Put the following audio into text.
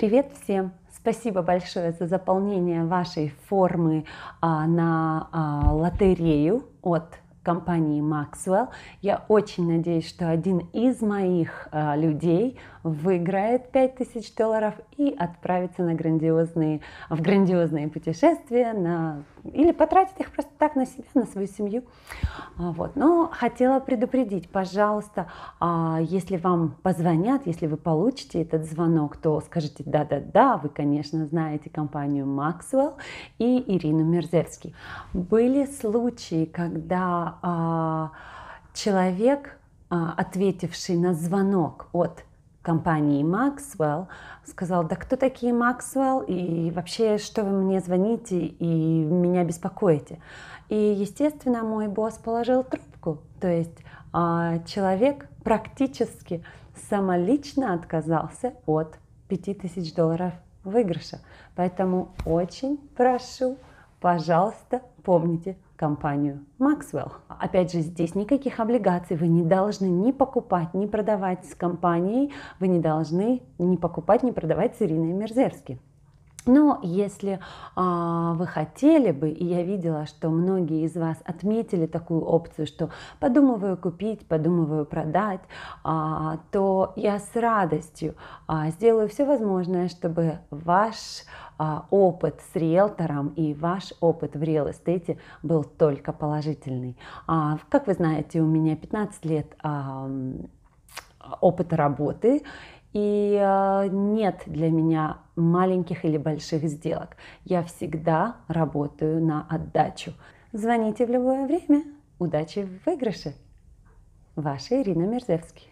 Привет всем! Спасибо большое за заполнение вашей формы а, на а, лотерею от компании Maxwell. Я очень надеюсь, что один из моих а, людей выиграет 5000 долларов и отправится на грандиозные, в грандиозные путешествия на, или потратит их просто так на себя, на свою семью. А, вот. Но хотела предупредить, пожалуйста, а, если вам позвонят, если вы получите этот звонок, то скажите «да-да-да», вы, конечно, знаете компанию Maxwell и Ирину Мерзевский. Были случаи, когда а, человек, а, ответивший на звонок от компании Maxwell, сказал, да кто такие Maxwell и вообще, что вы мне звоните и меня беспокоите. И, естественно, мой босс положил трубку, то есть а, человек практически самолично отказался от 5000 долларов выигрыша. Поэтому очень прошу, пожалуйста, помните компанию Maxwell. Опять же, здесь никаких облигаций вы не должны ни покупать, ни продавать с компанией, вы не должны ни покупать, ни продавать с Ириной Мерзерски. Но если а, вы хотели бы, и я видела, что многие из вас отметили такую опцию, что подумываю купить, подумываю продать, а, то я с радостью а, сделаю все возможное, чтобы ваш а, опыт с риэлтором и ваш опыт в реал-эстейте был только положительный. А, как вы знаете, у меня 15 лет а, опыта работы, и э, нет для меня маленьких или больших сделок. Я всегда работаю на отдачу. Звоните в любое время. Удачи в выигрыше. Ваша Ирина Мерзевский.